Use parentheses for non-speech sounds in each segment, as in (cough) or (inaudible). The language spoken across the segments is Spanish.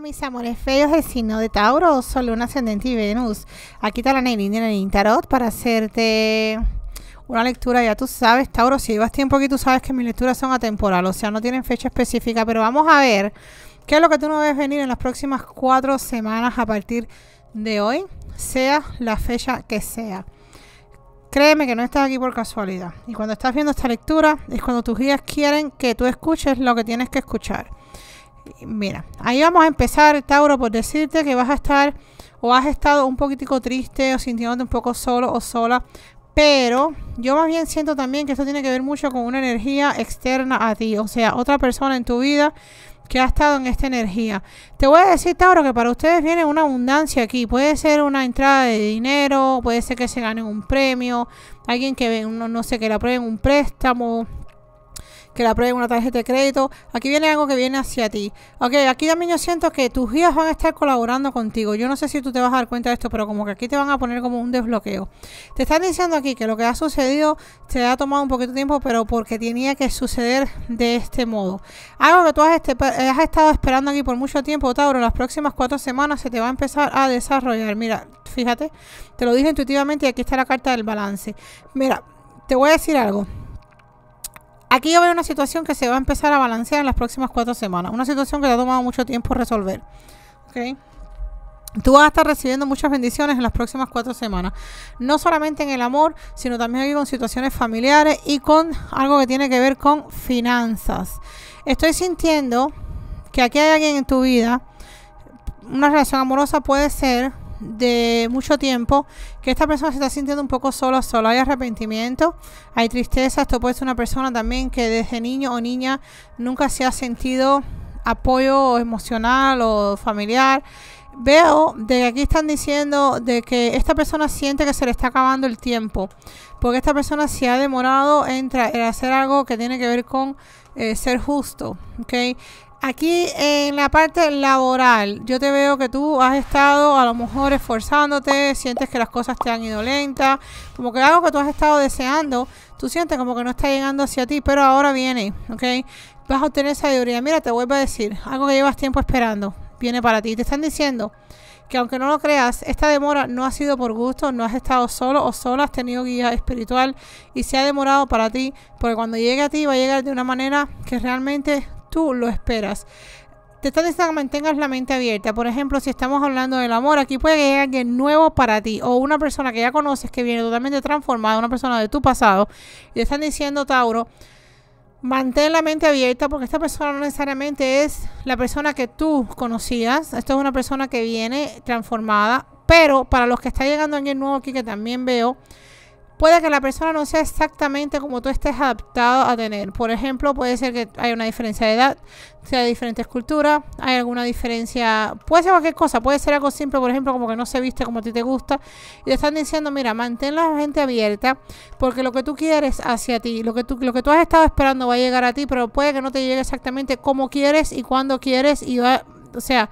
mis amores feos del signo de Tauro, Sol, Luna, Ascendente y Venus. Aquí está la Neilín en el Intarot para hacerte una lectura. Ya tú sabes, Tauro, si llevas tiempo aquí, tú sabes que mis lecturas son atemporal, o sea, no tienen fecha específica. Pero vamos a ver qué es lo que tú no ves venir en las próximas cuatro semanas a partir de hoy, sea la fecha que sea. Créeme que no estás aquí por casualidad. Y cuando estás viendo esta lectura es cuando tus guías quieren que tú escuches lo que tienes que escuchar mira, ahí vamos a empezar, Tauro, por decirte que vas a estar o has estado un poquitico triste o sintiéndote un poco solo o sola. Pero yo más bien siento también que esto tiene que ver mucho con una energía externa a ti, o sea, otra persona en tu vida que ha estado en esta energía. Te voy a decir, Tauro, que para ustedes viene una abundancia aquí. Puede ser una entrada de dinero, puede ser que se gane un premio, alguien que no, no sé, que le aprueben un préstamo, que la aprueben una tarjeta de crédito. Aquí viene algo que viene hacia ti. Ok, aquí también yo siento que tus guías van a estar colaborando contigo. Yo no sé si tú te vas a dar cuenta de esto, pero como que aquí te van a poner como un desbloqueo. Te están diciendo aquí que lo que ha sucedido te ha tomado un poquito de tiempo, pero porque tenía que suceder de este modo. Algo que tú has, este, has estado esperando aquí por mucho tiempo, Tauro, las próximas cuatro semanas se te va a empezar a desarrollar. Mira, fíjate, te lo dije intuitivamente y aquí está la carta del balance. Mira, te voy a decir algo. Aquí a haber una situación que se va a empezar a balancear en las próximas cuatro semanas. Una situación que te ha tomado mucho tiempo resolver. Tú vas a estar recibiendo muchas bendiciones en las próximas cuatro semanas. No solamente en el amor, sino también aquí con situaciones familiares y con algo que tiene que ver con finanzas. Estoy sintiendo que aquí hay alguien en tu vida. Una relación amorosa puede ser de mucho tiempo que esta persona se está sintiendo un poco solo solo Hay arrepentimiento, hay tristeza. Esto puede ser una persona también que desde niño o niña nunca se ha sentido apoyo emocional o familiar. Veo de que aquí están diciendo de que esta persona siente que se le está acabando el tiempo, porque esta persona se ha demorado en, hacer algo que tiene que ver con eh, ser justo, ¿ok? aquí en la parte laboral, yo te veo que tú has estado a lo mejor esforzándote, sientes que las cosas te han ido lentas, como que algo que tú has estado deseando, tú sientes como que no está llegando hacia ti, pero ahora viene, ¿ok? Vas a obtener sabiduría. Mira, te vuelvo a decir, algo que llevas tiempo esperando, viene para ti. Te están diciendo que aunque no lo creas, esta demora no ha sido por gusto, no has estado solo o solo has tenido guía espiritual y se ha demorado para ti, porque cuando llegue a ti va a llegar de una manera que realmente tú lo esperas. Te están diciendo que mantengas la mente abierta. Por ejemplo, si estamos hablando del amor, aquí puede que alguien nuevo para ti o una persona que ya conoces que viene totalmente transformada, una persona de tu pasado. Y te están diciendo, Tauro, mantén la mente abierta porque esta persona no necesariamente es la persona que tú conocías. Esto es una persona que viene transformada. Pero para los que está llegando alguien nuevo aquí, que también veo, Puede que la persona no sea exactamente como tú estés adaptado a tener. Por ejemplo, puede ser que haya una diferencia de edad, sea de diferentes culturas, hay alguna diferencia, puede ser cualquier cosa, puede ser algo simple, por ejemplo, como que no se viste como a ti te gusta. Y te están diciendo, mira, mantén la gente abierta, porque lo que tú quieres hacia ti, lo que tú, lo que tú has estado esperando va a llegar a ti, pero puede que no te llegue exactamente como quieres y cuando quieres y va, o sea,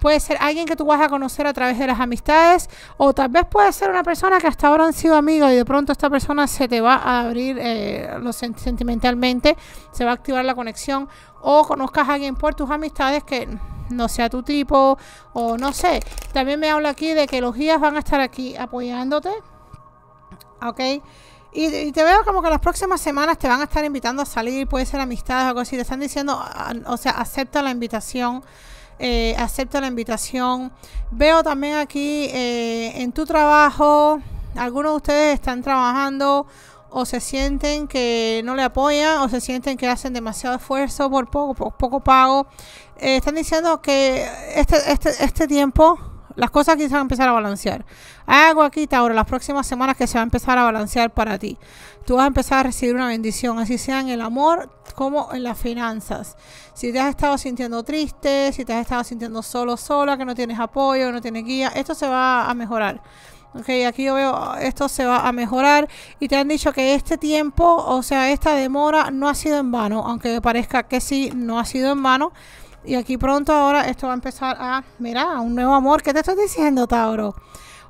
Puede ser alguien que tú vas a conocer a través de las amistades o tal vez puede ser una persona que hasta ahora han sido amigos y de pronto esta persona se te va a abrir eh, sentimentalmente, se va a activar la conexión o conozcas a alguien por tus amistades que no sea tu tipo o no sé. También me habla aquí de que los guías van a estar aquí apoyándote. ¿Ok? Y, te veo como que las próximas semanas te van a estar invitando a salir, puede ser amistades o algo así. Te están diciendo, ah, o sea, acepta la invitación. Eh, acepta la invitación. Veo también aquí eh, en tu trabajo, algunos de ustedes están trabajando o se sienten que no le apoyan o se sienten que hacen demasiado esfuerzo por poco, por poco pago. Eh, están diciendo que este, este, este tiempo las cosas aquí se van a empezar a balancear. Hago aquí, Tauro, las próximas semanas que se va a empezar a balancear para ti. Tú vas a empezar a recibir una bendición, así sea en el amor como en las finanzas. Si te has estado sintiendo triste, si te has estado sintiendo solo, sola, que no tienes apoyo, no tienes guía, esto se va a mejorar. Ok, aquí yo veo esto se va a mejorar y te han dicho que este tiempo, o sea, esta demora no ha sido en vano, aunque parezca que sí, no ha sido en vano. Y aquí pronto ahora esto va a empezar a, mira, un nuevo amor. ¿Qué te estoy diciendo, Tauro?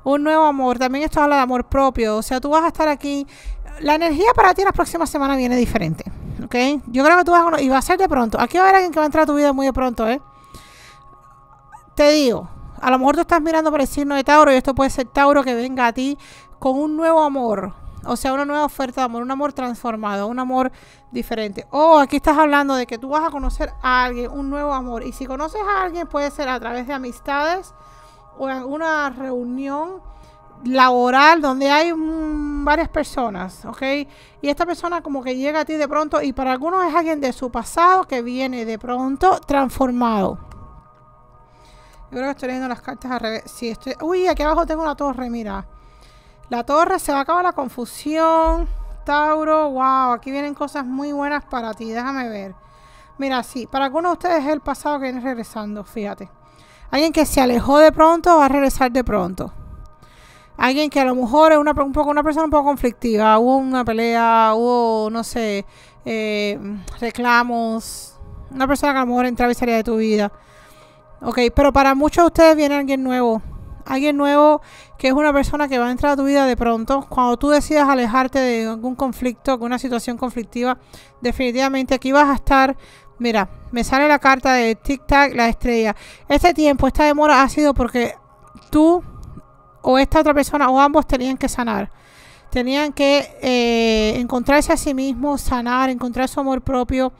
Un nuevo amor. También esto habla de amor propio. O sea, tú vas a estar aquí. La energía para ti las próximas semanas viene diferente. ¿Ok? Yo creo que tú vas a... Y va a ser de pronto. Aquí va a haber alguien que va a entrar a tu vida muy de pronto, ¿eh? Te digo, a lo mejor tú estás mirando por el signo de Tauro y esto puede ser Tauro que venga a ti con un nuevo amor. O sea, una nueva oferta de amor, un amor transformado, un amor diferente. Oh, aquí estás hablando de que tú vas a conocer a alguien, un nuevo amor. Y si conoces a alguien, puede ser a través de amistades o en alguna reunión laboral donde hay varias personas, ¿ok? Y esta persona como que llega a ti de pronto y para algunos es alguien de su pasado que viene de pronto transformado. Yo creo que estoy leyendo las cartas al revés. Uy, aquí abajo tengo una torre, mira. La torre, se va a acabar la confusión. Tauro, wow, aquí vienen cosas muy buenas para ti, déjame ver. Mira, sí, para algunos de ustedes es el pasado que viene regresando, fíjate. Alguien que se alejó de pronto va a regresar de pronto. Alguien que a lo mejor es una, un poco, una persona un poco conflictiva, hubo una pelea, hubo, no sé, eh, reclamos. Una persona que a lo mejor entra y de tu vida. Ok, pero para muchos de ustedes viene alguien nuevo alguien nuevo que es una persona que va a entrar a tu vida de pronto, cuando tú decidas alejarte de algún conflicto, alguna situación conflictiva, definitivamente aquí vas a estar Mira, me sale la carta de Tic Tac, la estrella. Este tiempo, esta demora ha sido porque tú o esta otra persona o ambos tenían que sanar. Tenían que eh, encontrarse a sí mismos, sanar, encontrar su amor propio.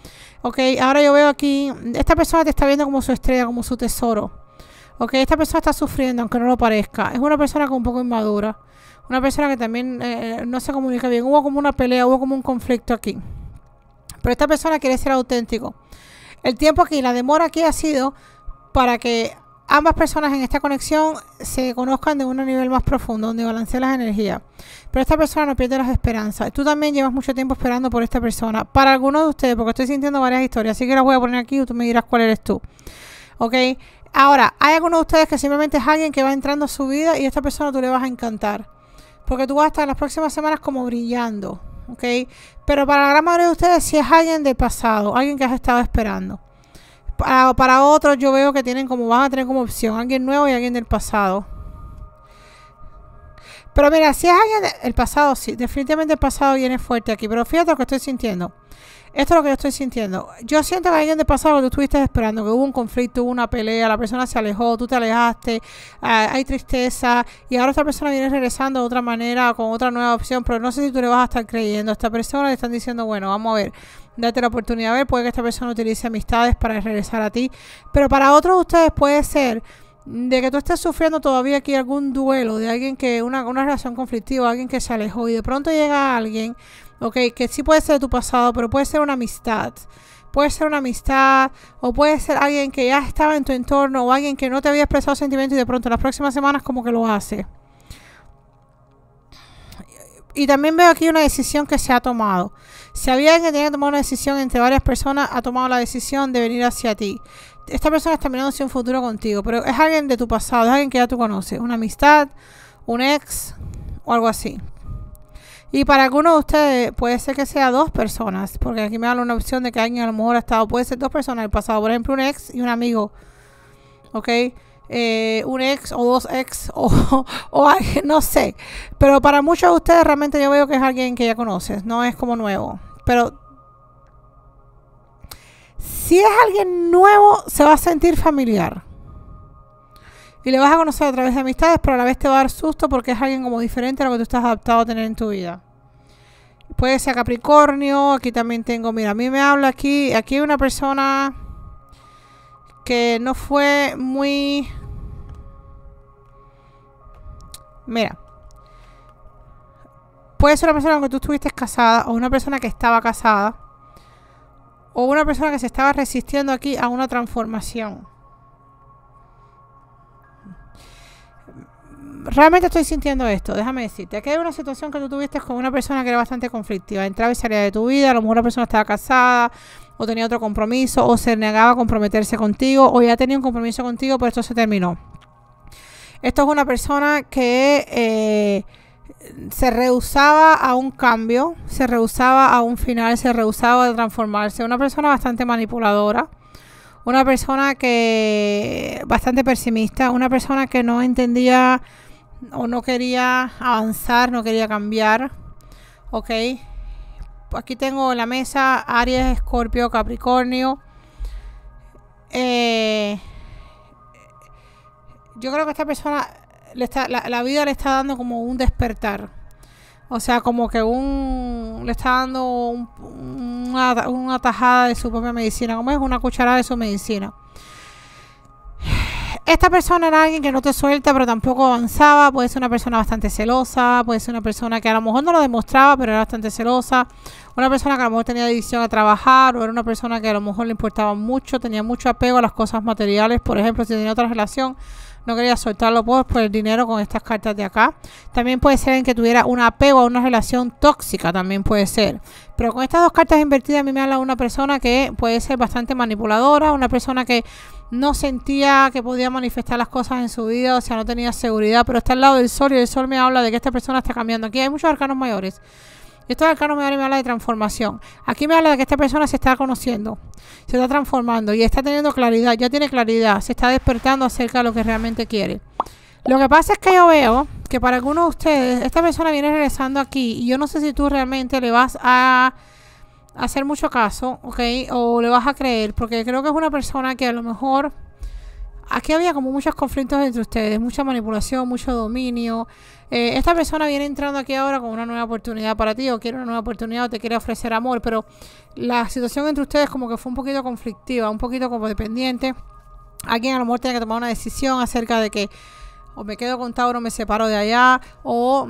Ok, ahora yo veo aquí, esta persona te está viendo como su estrella, como su tesoro. Ok, esta persona está sufriendo, aunque no lo parezca. Es una persona que un poco inmadura. Una persona que también eh, no se comunica bien. Hubo como una pelea, hubo como un conflicto aquí. Pero esta persona quiere ser auténtico. El tiempo aquí, la demora aquí ha sido para que ambas personas en esta conexión se conozcan de un nivel más profundo, donde balanceen las energías. Pero esta persona no pierde las esperanzas. Tú también llevas mucho tiempo esperando por esta persona. Para algunos de ustedes, porque estoy sintiendo varias historias, así que las voy a poner aquí y tú me dirás cuál eres tú. ¿ok? Ahora, hay algunos de ustedes que simplemente es alguien que va entrando a su vida y a esta persona tú le vas a encantar. Porque tú vas a estar las próximas semanas como brillando, ¿ok? Pero para la gran mayoría de ustedes si es alguien del pasado, alguien que has estado esperando. Para, para otros yo veo que tienen como, van a tener como opción alguien nuevo y alguien del pasado. Pero mira, si es alguien del pasado, sí, definitivamente el pasado viene fuerte aquí. Pero fíjate lo que estoy sintiendo. Esto es lo que yo estoy sintiendo. Yo siento que alguien de pasado lo que estuviste esperando, que hubo un conflicto, hubo una pelea, la persona se alejó, tú te alejaste, ah, hay tristeza, y ahora esta persona viene regresando de otra manera, con otra nueva opción, pero no sé si tú le vas a estar creyendo esta persona, le están diciendo, bueno, vamos a ver, date la oportunidad a ver, puede que esta persona utilice amistades para regresar a ti, pero para otros de ustedes puede ser de que tú estés sufriendo todavía aquí algún duelo de alguien que, una, una relación conflictiva, alguien que se alejó y de pronto llega alguien ¿ok? Que sí puede ser de tu pasado, pero puede ser una amistad. Puede ser una amistad o puede ser alguien que ya estaba en tu entorno o alguien que no te había expresado sentimientos y de pronto las próximas semanas como que lo hace. Y también veo aquí una decisión que se ha tomado. Si había alguien que tenía que tomar una decisión entre varias personas, ha tomado la decisión de venir hacia ti. Esta persona está mirando hacia un futuro contigo, pero es alguien de tu pasado, es alguien que ya tú conoces. Una amistad, un ex o algo así. Y para algunos de ustedes puede ser que sea dos personas, porque aquí me da una opción de que alguien a lo mejor ha estado, puede ser dos personas el pasado, por ejemplo, un ex y un amigo, ¿ok? Eh, un ex o dos ex (laughs) o, o alguien, no sé. Pero para muchos de ustedes realmente yo veo que es alguien que ya conoces, no es como nuevo. Pero si es alguien nuevo, se va a sentir familiar y le vas a conocer a través de amistades, pero a la vez te va a dar susto porque es alguien como diferente a lo que tú estás adaptado a tener en tu vida. Puede ser Capricornio, aquí también tengo, mira, a mí me habla aquí, aquí hay una persona que no fue muy... Mira, puede ser una persona con que tú estuviste casada o una persona que estaba casada o una persona que se estaba resistiendo aquí a una transformación. realmente estoy sintiendo esto, déjame decirte. Aquí hay una situación que tú tuviste con una persona que era bastante conflictiva. Entraba y salía de tu vida, a lo mejor la persona estaba casada o tenía otro compromiso o se negaba a comprometerse contigo o ya tenía un compromiso contigo, pero esto se terminó. Esto es una persona que eh, se rehusaba a un cambio, se rehusaba a un final, se rehusaba a transformarse. Una persona bastante manipuladora una persona que bastante pesimista, una persona que no entendía o no quería avanzar, no quería cambiar. Ok. Aquí tengo la mesa Aries, Escorpio, Capricornio. Eh, yo creo que esta persona, la, vida le está dando como un despertar. O sea, como que un le está dando una, una tajada de su propia medicina. Como es una cucharada de su medicina. Esta persona era alguien que no te suelta, pero tampoco avanzaba. Puede ser una persona bastante celosa, puede ser una persona que a lo mejor no lo demostraba, pero era bastante celosa. Una persona que a lo mejor tenía adicción a trabajar, o era una persona que a lo mejor le importaba mucho, tenía mucho apego a las cosas materiales. Por ejemplo, si tenía otra relación, no quería soltarlo por, el dinero con estas cartas de acá. También puede ser en que tuviera un apego a una relación tóxica, también puede ser. Pero con estas dos cartas invertidas a mí me habla una persona que puede ser bastante manipuladora, una persona que no sentía que podía manifestar las cosas en su vida, o sea, no tenía seguridad, pero está al lado del sol y el sol me habla de que esta persona está cambiando. Aquí hay muchos arcanos mayores. Estos arcanos mayores me habla de transformación. Aquí me habla de que esta persona se está conociendo, se está transformando y está teniendo claridad, ya tiene claridad, se está despertando acerca de lo que realmente quiere. Lo que pasa es que yo veo que para algunos de ustedes, esta persona viene regresando aquí y yo no sé si tú realmente le vas a hacer mucho caso, ¿ok? O le vas a creer, porque creo que es una persona que a lo mejor... Aquí había como muchos conflictos entre ustedes, mucha manipulación, mucho dominio. Eh, esta persona viene entrando aquí ahora con una nueva oportunidad para ti, o quiere una nueva oportunidad, o te quiere ofrecer amor, pero la situación entre ustedes como que fue un poquito conflictiva, un poquito como dependiente. Alguien a lo mejor tiene que tomar una decisión acerca de que o me quedo con Tauro, me separo de allá, o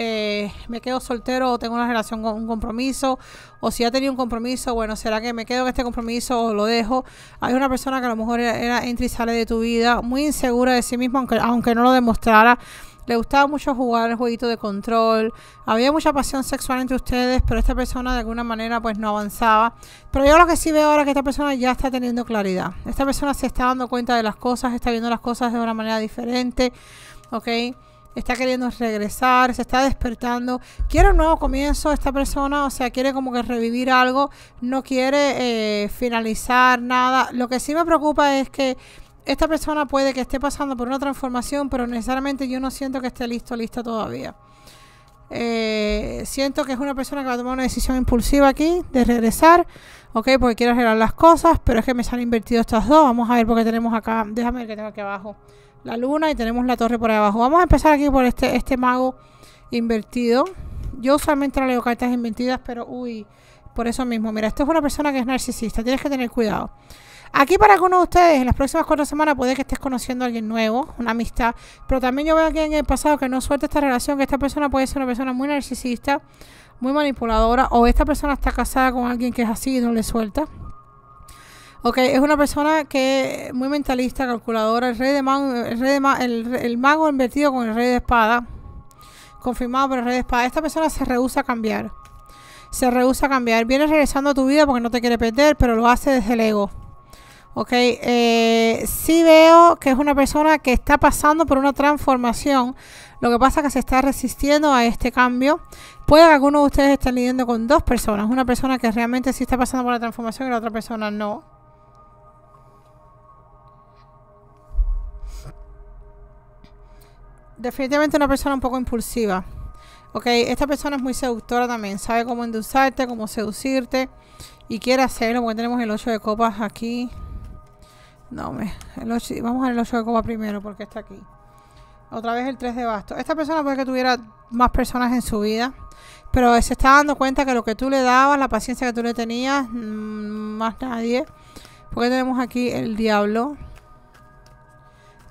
eh, me quedo soltero o tengo una relación con un compromiso, o si ya tenía un compromiso, bueno, ¿será que me quedo con este compromiso o lo dejo? Hay una persona que a lo mejor era, entra y sale de tu vida, muy insegura de sí misma, aunque, aunque no lo demostrara. Le gustaba mucho jugar el jueguito de control. Había mucha pasión sexual entre ustedes, pero esta persona de alguna manera pues no avanzaba. Pero yo lo que sí veo ahora es que esta persona ya está teniendo claridad. Esta persona se está dando cuenta de las cosas, está viendo las cosas de una manera diferente. ¿Ok? está queriendo regresar, se está despertando, quiere un nuevo comienzo esta persona, o sea, quiere como que revivir algo, no quiere eh, finalizar nada. Lo que sí me preocupa es que esta persona puede que esté pasando por una transformación, pero necesariamente yo no siento que esté listo, lista todavía. Eh, siento que es una persona que va a tomar una decisión impulsiva aquí de regresar, ok, porque quiere arreglar las cosas, pero es que me se han invertido estas dos. Vamos a ver porque tenemos acá, déjame ver que tengo aquí abajo la luna y tenemos la torre por abajo. Vamos a empezar aquí por este, este mago invertido. Yo solamente leo cartas invertidas, pero uy, por eso mismo. Mira, esto es una persona que es narcisista, tienes que tener cuidado. Aquí para algunos de ustedes, en las próximas cuatro semanas puede que estés conociendo a alguien nuevo, una amistad, pero también yo veo aquí en el pasado que no suelta esta relación, que esta persona puede ser una persona muy narcisista, muy manipuladora, o esta persona está casada con alguien que es así y no le suelta. Ok, es una persona que es muy mentalista, calculadora, el rey de mago, el, de el, mago invertido con el rey de espada. Confirmado por el rey de espada. Esta persona se rehúsa a cambiar. Se rehúsa a cambiar. Viene regresando a tu vida porque no te quiere perder, pero lo hace desde el ego. Ok, eh, sí veo que es una persona que está pasando por una transformación. Lo que pasa es que se está resistiendo a este cambio. Puede que alguno de ustedes estén lidiando con dos personas. Una persona que realmente sí está pasando por la transformación y la otra persona no. definitivamente una persona un poco impulsiva. Ok, esta persona es muy seductora también, sabe cómo endulzarte, cómo seducirte y quiere hacerlo porque tenemos el 8 de copas aquí. No, me, vamos al 8 de copas primero porque está aquí. Otra vez el 3 de basto. Esta persona puede que tuviera más personas en su vida, pero se está dando cuenta que lo que tú le dabas, la paciencia que tú le tenías, mm, más nadie. Porque tenemos aquí el diablo.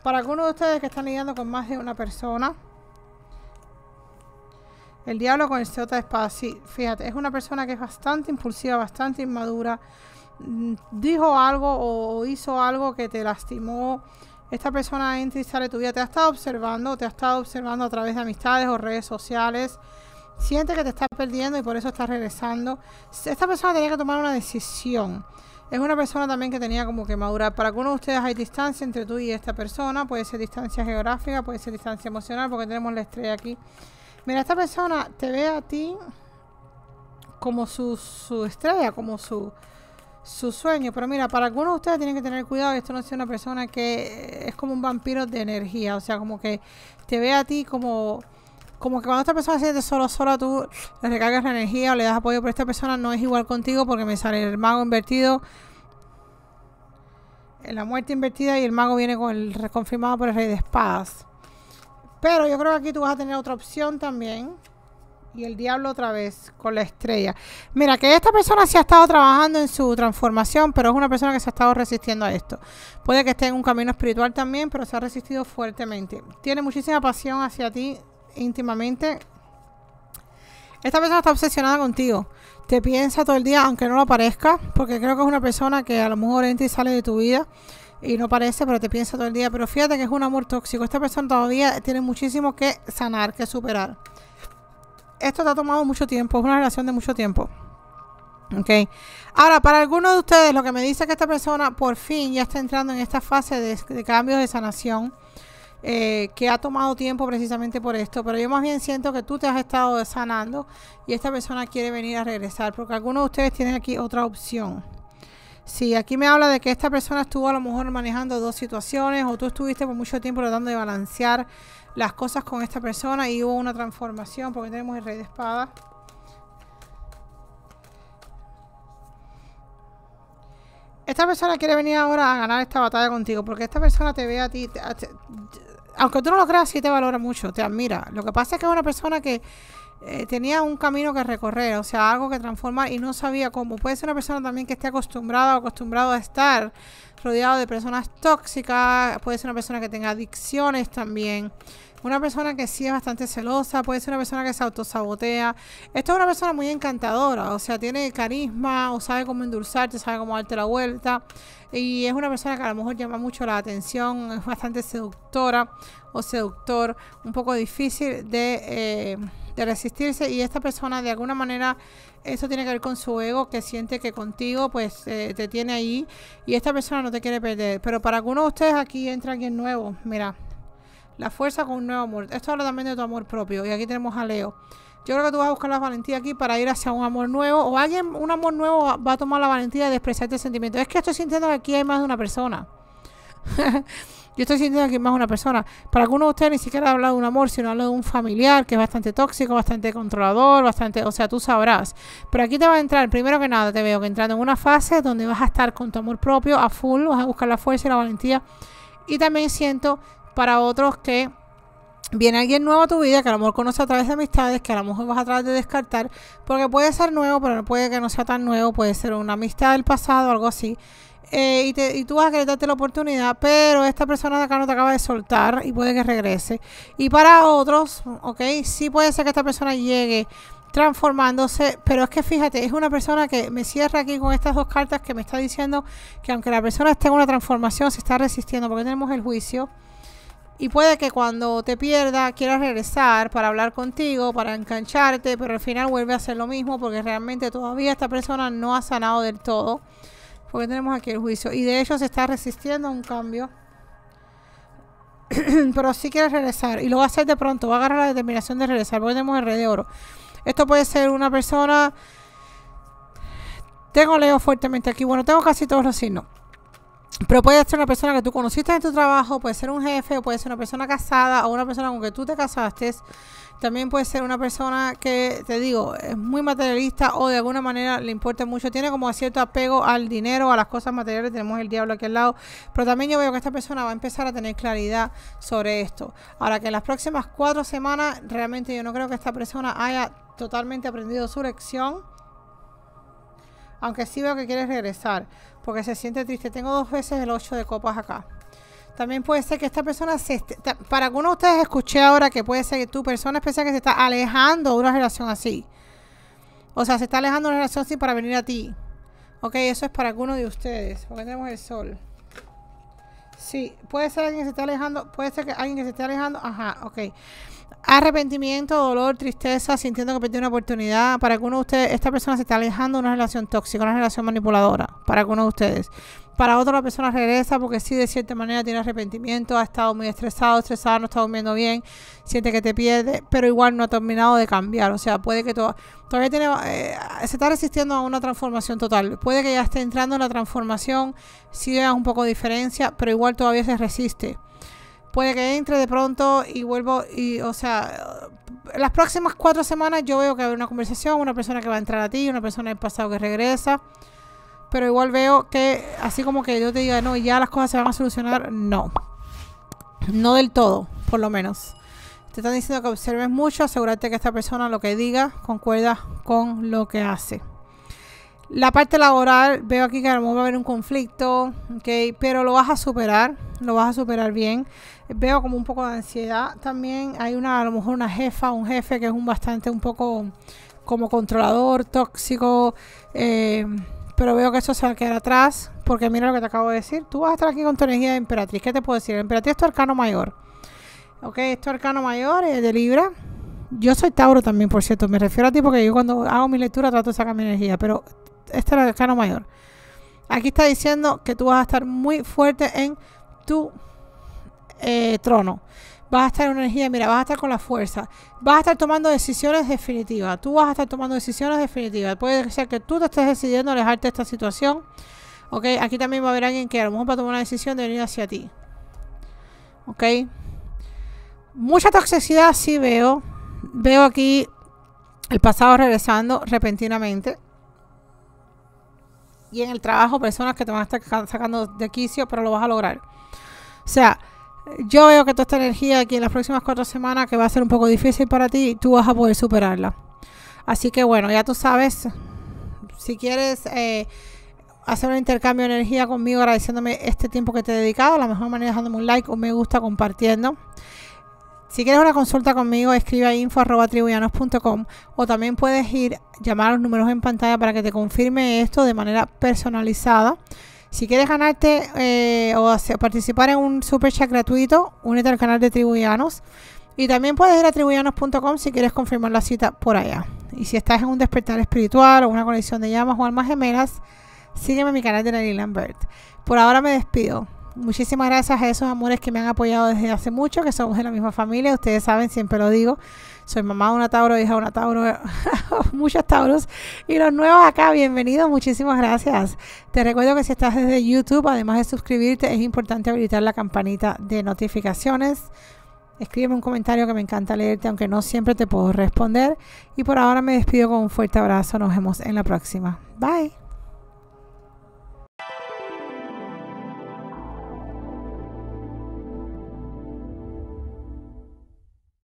Para algunos de ustedes que están lidiando con más de una persona. El diablo con el seota de espada. fíjate, es una persona que es bastante impulsiva, bastante inmadura. Mm, dijo algo o hizo algo que te lastimó. Esta persona entra y sale tu vida. Te ha estado observando, te ha estado observando a través de amistades o redes sociales. Siente que te estás perdiendo y por eso está regresando. Esta persona tenía que tomar una decisión. Es una persona también que tenía como que madurar. Para algunos de ustedes hay distancia entre tú y esta persona. Puede ser distancia geográfica, puede ser distancia emocional, porque tenemos la estrella aquí. Mira, esta persona te ve a ti como su, estrella, como su, su sueño. Pero mira, para algunos de ustedes tienen que tener cuidado que esto no es una persona que es como un vampiro de energía. O sea, como que te ve a ti como como que cuando esta persona se siente solo, sola, tú le recargas la energía o le das apoyo, pero esta persona no es igual contigo porque me sale el mago invertido, En la muerte invertida y el mago viene con el reconfirmado por el rey de espadas. Pero yo creo que aquí tú vas a tener otra opción también. Y el diablo otra vez con la estrella. Mira, que esta persona se ha estado trabajando en su transformación, pero es una persona que se ha estado resistiendo a esto. Puede que esté en un camino espiritual también, pero se ha resistido fuertemente. Tiene muchísima pasión hacia ti, íntimamente. Esta persona está obsesionada contigo. Te piensa todo el día, aunque no lo parezca, porque creo que es una persona que a lo mejor entra y sale de tu vida y no parece, pero te piensa todo el día. Pero fíjate que es un amor tóxico. Esta persona todavía tiene muchísimo que sanar, que superar. Esto te ha tomado mucho tiempo, es una relación de mucho tiempo. Ok. Ahora, para algunos de ustedes, lo que me dice es que esta persona por fin ya está entrando en esta fase de, de cambios de sanación eh, que ha tomado tiempo precisamente por esto, pero yo más bien siento que tú te has estado sanando y esta persona quiere venir a regresar, porque algunos de ustedes tienen aquí otra opción. Sí, aquí me habla de que esta persona estuvo a lo mejor manejando dos situaciones o tú estuviste por mucho tiempo tratando de balancear las cosas con esta persona y hubo una transformación porque tenemos el rey de espadas. Esta persona quiere venir ahora a ganar esta batalla contigo porque esta persona te ve a ti... aunque tú no lo creas, sí te valora mucho, te admira. Lo que pasa es que es una persona que eh, tenía un camino que recorrer, o sea, algo que transformar y no sabía cómo. Puede ser una persona también que esté acostumbrada o acostumbrado a estar rodeado de personas tóxicas. Puede ser una persona que tenga adicciones también. Una persona que sí es bastante celosa, puede ser una persona que se autosabotea. esto es una persona muy encantadora, o sea, tiene carisma, o sabe cómo endulzarte, sabe cómo darte la vuelta. Y es una persona que a lo mejor llama mucho la atención, es bastante seductora o seductor, un poco difícil de, eh, resistirse. Y esta persona de alguna manera eso tiene que ver con su ego que siente que contigo pues eh, te tiene ahí y esta persona no te quiere perder. Pero para algunos de ustedes aquí entra alguien nuevo, mira, la fuerza con un nuevo amor. Esto habla también de tu amor propio. Y aquí tenemos a Leo. Yo creo que tú vas a buscar la valentía aquí para ir hacia un amor nuevo. O alguien, un amor nuevo va a tomar la valentía de expresar este sentimiento. Es que estoy sintiendo que aquí hay más de una persona. (laughs) Yo estoy sintiendo que hay más de una persona. Para algunos de ustedes ni siquiera hablado de un amor, sino habla de un familiar que es bastante tóxico, bastante controlador, bastante... O sea, tú sabrás. Pero aquí te va a entrar, primero que nada, te veo que entrando en una fase donde vas a estar con tu amor propio a full, vas a buscar la fuerza y la valentía. Y también siento para otros que viene alguien nuevo a tu vida que a lo mejor conoce a través de amistades, que a lo mejor vas a tratar de descartar, porque puede ser nuevo, pero puede que no sea tan nuevo, puede ser una amistad del pasado, algo así. Eh, y, tú vas a querer darte la oportunidad, pero esta persona de acá no te acaba de soltar y puede que regrese. Y para otros, ok, sí puede ser que esta persona llegue transformándose, pero es que fíjate, es una persona que me cierra aquí con estas dos cartas que me está diciendo que aunque la persona esté en una transformación, se está resistiendo, porque tenemos el juicio y puede que cuando te pierda quieras regresar para hablar contigo, para engancharte, pero al final vuelve a hacer lo mismo porque realmente todavía esta persona no ha sanado del todo. Porque tenemos aquí el juicio. Y de hecho se está resistiendo a un cambio. (clears throat) pero sí quieres regresar. Y lo va a hacer de pronto. Va a agarrar la determinación de regresar. Porque tenemos el rey de oro. Esto puede ser una persona... Tengo Leo fuertemente aquí. Bueno, tengo casi todos los signos. Pero puede ser una persona que tú conociste en tu trabajo, puede ser un jefe, puede ser una persona casada o una persona con que tú te casaste. También puede ser una persona que, te digo, es muy materialista o de alguna manera le importa mucho. Tiene como cierto apego al dinero, a las cosas materiales. Tenemos el diablo aquí al lado. Pero también yo veo que esta persona va a empezar a tener claridad sobre esto. Ahora que en las próximas cuatro semanas, realmente yo no creo que esta persona haya totalmente aprendido su lección. Aunque sí veo que quiere regresar porque se siente triste. Tengo dos veces el 8 de copas acá. También puede ser que esta persona se para algunos de ustedes escuché ahora que puede ser que tu persona especial que se está alejando de una relación así. O sea, se está alejando de una relación así para venir a ti. Ok, eso es para alguno de ustedes. Porque tenemos el sol. Sí, puede ser alguien que se está alejando. Puede ser que alguien que se esté alejando. Ajá, ok arrepentimiento, dolor, tristeza, sintiendo que perdió una oportunidad. Para algunos de ustedes, esta persona se está alejando de una relación tóxica, una relación manipuladora. Para algunos de ustedes. Para otro la persona regresa porque sí, de cierta manera, tiene arrepentimiento, ha estado muy estresado, estresada, no está durmiendo bien, siente que te pierde, pero igual no ha terminado de cambiar. O sea, puede que todavía eh, se está resistiendo a una transformación total. Puede que ya esté entrando en la transformación, sí veas un poco de diferencia, pero igual todavía se resiste puede que entre de pronto y vuelvo y, o sea, las próximas cuatro semanas yo veo que haber una conversación, una persona que va a entrar a ti, una persona del pasado que regresa, pero igual veo que así como que yo te diga, no, ya las cosas se van a solucionar, no. No del todo, por lo menos. Te están diciendo que observes mucho, asegúrate que esta persona lo que diga concuerda con lo que hace. La parte laboral, veo aquí que a lo mejor va a haber un conflicto, ¿ok? Pero lo vas a superar, lo vas a superar bien. Veo como un poco de ansiedad también. Hay una, a lo mejor una jefa, un jefe que es un bastante, un poco como controlador, tóxico. Eh, pero veo que eso se va a quedar atrás, porque mira lo que te acabo de decir. Tú vas a estar aquí con tu energía de emperatriz. ¿Qué te puedo decir? La emperatriz es tu arcano mayor. ¿Ok? Es tu arcano mayor, es eh, de Libra. Yo soy Tauro también, por cierto. Me refiero a ti porque yo cuando hago mi lectura trato de sacar mi energía. Pero este era el arcano mayor. Aquí está diciendo que tú vas a estar muy fuerte en tu eh, trono. Vas a estar en una energía, mira, vas a estar con la fuerza. Vas a estar tomando decisiones definitivas. Tú vas a estar tomando decisiones definitivas. Puede ser que tú te estés decidiendo alejarte de esta situación. Ok, aquí también va a haber alguien que a lo mejor va a tomar una decisión de venir hacia ti. Ok. Mucha toxicidad sí veo. Veo aquí el pasado regresando repentinamente y en el trabajo personas que te van a estar sacando de quicio, pero lo vas a lograr. O sea, yo veo que toda esta energía aquí en las próximas cuatro semanas, que va a ser un poco difícil para ti, tú vas a poder superarla. Así que bueno, ya tú sabes, si quieres eh, hacer un intercambio de energía conmigo agradeciéndome este tiempo que te he dedicado, la mejor manera dejándome un like, un me gusta, compartiendo. Si quieres una consulta conmigo, escribe a info.tribuyanos.com o también puedes ir llamar a los números en pantalla para que te confirme esto de manera personalizada. Si quieres ganarte eh, o participar en un super chat gratuito, únete al canal de Tribuyanos. Y también puedes ir a tribuyanos.com si quieres confirmar la cita por allá. Y si estás en un despertar espiritual o una conexión de llamas o almas gemelas, sígueme en mi canal de Nelly Lambert. Por ahora me despido muchísimas gracias a esos amores que me han apoyado desde hace mucho, que somos de la misma familia. Ustedes saben, siempre lo digo. Soy mamá de una Tauro, hija de una Tauro, (laughs) muchos Tauros. Y los nuevos acá, bienvenidos, muchísimas gracias. Te recuerdo que si estás desde YouTube, además de suscribirte, es importante habilitar la campanita de notificaciones. Escríbeme un comentario que me encanta leerte, aunque no siempre te puedo responder. Y por ahora me despido con un fuerte abrazo. Nos vemos en la próxima. Bye.